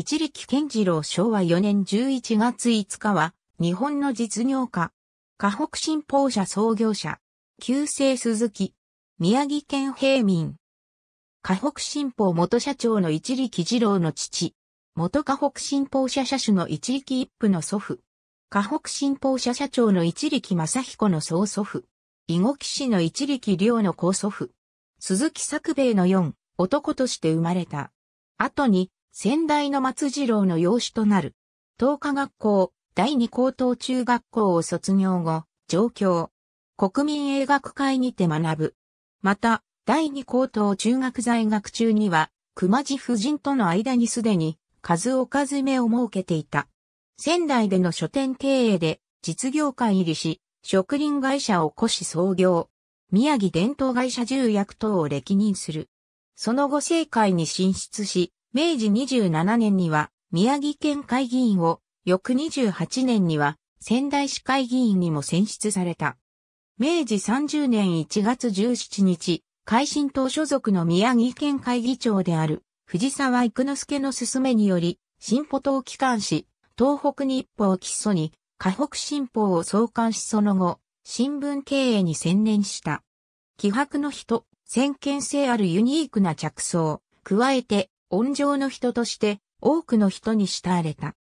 一力健次郎昭和4年11月5日は、日本の実業家、河北新報社創業者、旧姓鈴木、宮城県平民。河北新報元社長の一力次郎の父、元河北新報社社主の一力一夫の祖父、河北新報社社長の一力正彦の曽祖父、囲碁騎士の一力良の高祖父、鈴木作兵衛の四、男として生まれた。後に、先代の松次郎の養子となる。東華学校、第二高等中学校を卒業後、上京。国民英学会にて学ぶ。また、第二高等中学在学中には、熊地夫人との間にすでに、数おかずめを設けていた。仙台での書店経営で、実業界入りし、植林会社を起こし創業。宮城伝統会社重役等を歴任する。その後政界に進出し、明治27年には宮城県会議員を、翌28年には仙台市会議員にも選出された。明治30年1月17日、改新党所属の宮城県会議長である藤沢育之助の勧めにより、進歩党機関紙、東北日報を基礎に、河北新報を創刊しその後、新聞経営に専念した。気迫の人、先見性あるユニークな着想、加えて恩情の人として多くの人に慕われた。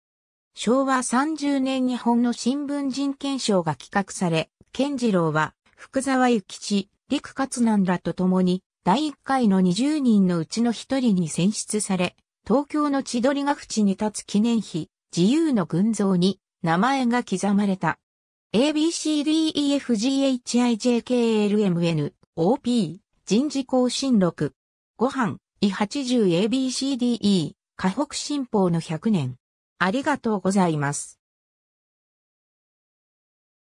昭和30年日本の新聞人権賞が企画され、健次郎は福沢諭吉、陸勝南らと共に第1回の20人のうちの1人に選出され、東京の千鳥ヶ淵に立つ記念碑、自由の群像に名前が刻まれた。ABCDEFGHIJKLMN OP 人事更新録。ご飯、80ABCDE 河北新報の100年。ありがとうございます。